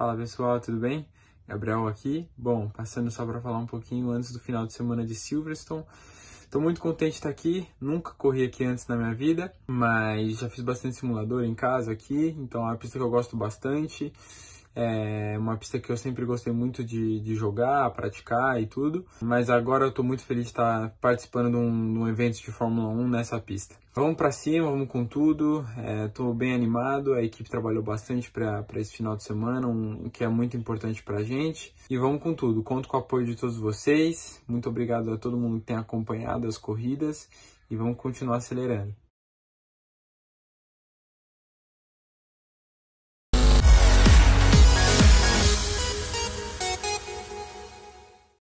Fala pessoal, tudo bem? Gabriel aqui. Bom, passando só para falar um pouquinho antes do final de semana de Silverstone. Estou muito contente de estar aqui. Nunca corri aqui antes na minha vida, mas já fiz bastante simulador em casa aqui, então é uma pista que eu gosto bastante. É uma pista que eu sempre gostei muito de, de jogar, praticar e tudo. Mas agora eu tô muito feliz de estar participando de um, de um evento de Fórmula 1 nessa pista. Vamos para cima, vamos com tudo. Estou é, bem animado. A equipe trabalhou bastante para esse final de semana, um, que é muito importante para a gente. E vamos com tudo. Conto com o apoio de todos vocês. Muito obrigado a todo mundo que tem acompanhado as corridas. E vamos continuar acelerando.